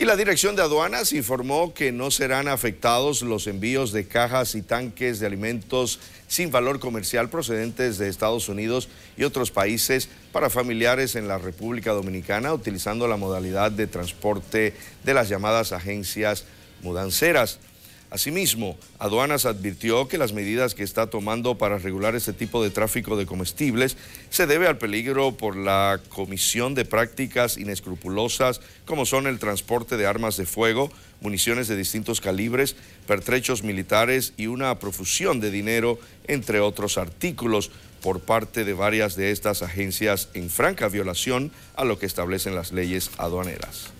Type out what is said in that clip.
Y la Dirección de Aduanas informó que no serán afectados los envíos de cajas y tanques de alimentos sin valor comercial procedentes de Estados Unidos y otros países para familiares en la República Dominicana utilizando la modalidad de transporte de las llamadas agencias mudanceras. Asimismo, Aduanas advirtió que las medidas que está tomando para regular este tipo de tráfico de comestibles se debe al peligro por la comisión de prácticas inescrupulosas como son el transporte de armas de fuego, municiones de distintos calibres, pertrechos militares y una profusión de dinero, entre otros artículos, por parte de varias de estas agencias en franca violación a lo que establecen las leyes aduaneras.